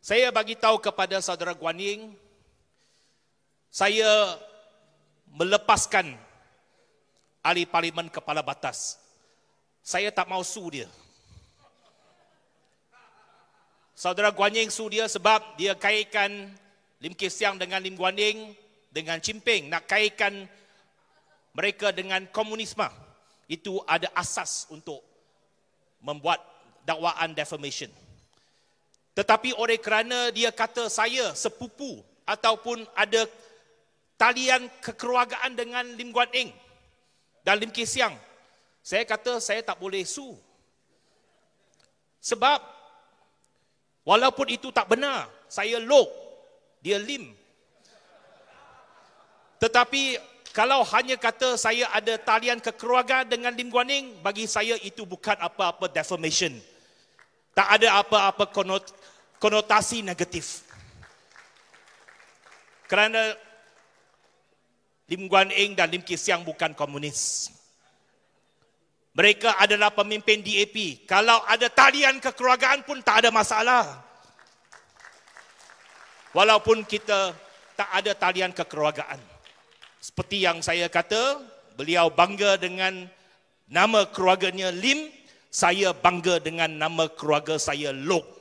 Saya bagi tahu kepada saudara Guan Ying, saya melepaskan ahli parlimen kepala batas. Saya tak mau su dia. Saudara Guan Ying su dia sebab dia kaitkan Lim Kee Siang dengan Lim Guan Ying dengan Cimping nak kaitkan mereka dengan komunisme. Itu ada asas untuk membuat dakwaan defamation. Tetapi oleh kerana dia kata saya sepupu ataupun ada talian kekeluargaan dengan Lim Guan Eng dan Lim Kee Siang, saya kata saya tak boleh su. Sebab walaupun itu tak benar, saya Lok, dia Lim. Tetapi kalau hanya kata saya ada talian kekeluargaan dengan Lim Guan Eng, bagi saya itu bukan apa-apa defamation. Tak ada apa-apa konot, konotasi negatif. Kerana Lim Guan Eng dan Lim Kisiang bukan komunis. Mereka adalah pemimpin DAP. Kalau ada talian kekeluargaan pun tak ada masalah. Walaupun kita tak ada talian kekeluargaan. Seperti yang saya kata, beliau bangga dengan nama keluarganya Lim, saya bangga dengan nama keluarga saya Lok.